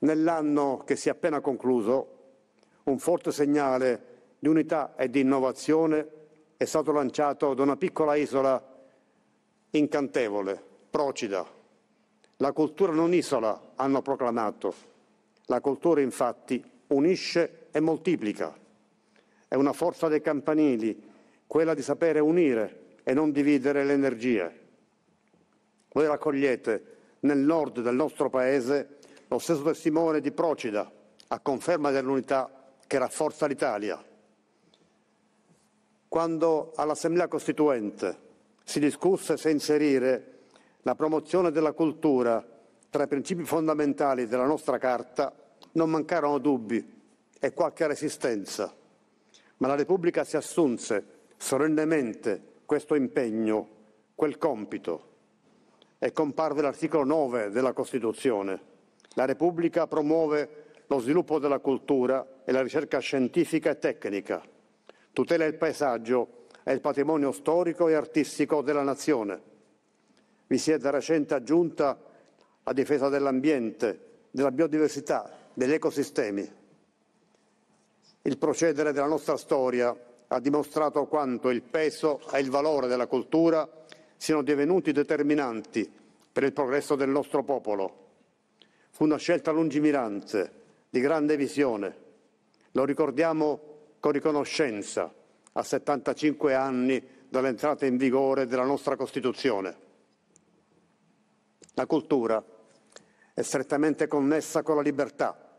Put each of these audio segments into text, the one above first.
nell'anno che si è appena concluso, un forte segnale di unità e di innovazione è stato lanciato da una piccola isola incantevole, procida. La cultura non isola, hanno proclamato. La cultura infatti unisce e moltiplica. È una forza dei campanili, quella di sapere unire e non dividere le energie. Voi raccogliete nel nord del nostro paese lo stesso testimone di Procida, a conferma dell'unità che rafforza l'Italia. Quando all'Assemblea Costituente si discusse se inserire la promozione della cultura tra i principi fondamentali della nostra Carta, non mancarono dubbi e qualche resistenza, ma la Repubblica si assunse solennemente questo impegno, quel compito, e comparve l'articolo 9 della Costituzione la Repubblica promuove lo sviluppo della cultura e la ricerca scientifica e tecnica, tutela il paesaggio e il patrimonio storico e artistico della nazione. Vi si è da recente aggiunta la difesa dell'ambiente, della biodiversità, degli ecosistemi. Il procedere della nostra storia ha dimostrato quanto il peso e il valore della cultura siano divenuti determinanti per il progresso del nostro popolo Fu una scelta lungimirante, di grande visione. Lo ricordiamo con riconoscenza a 75 anni dall'entrata in vigore della nostra Costituzione. La cultura è strettamente connessa con la libertà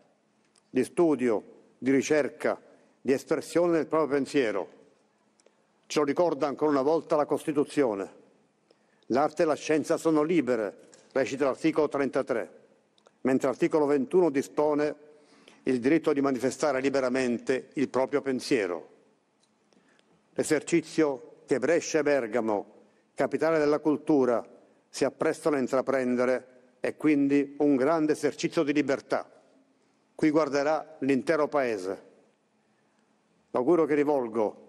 di studio, di ricerca, di espressione del proprio pensiero. Ce lo ricorda ancora una volta la Costituzione. L'arte e la scienza sono libere, recita l'articolo 33 mentre l'articolo 21 dispone il diritto di manifestare liberamente il proprio pensiero. L'esercizio che Brescia e Bergamo, capitale della cultura, si apprestano a intraprendere è quindi un grande esercizio di libertà. Qui guarderà l'intero Paese. L'augurio che rivolgo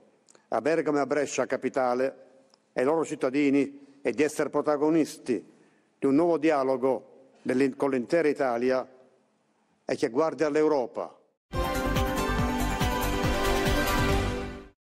a Bergamo e a Brescia capitale e ai loro cittadini è di essere protagonisti di un nuovo dialogo con l'intera Italia e che guardi all'Europa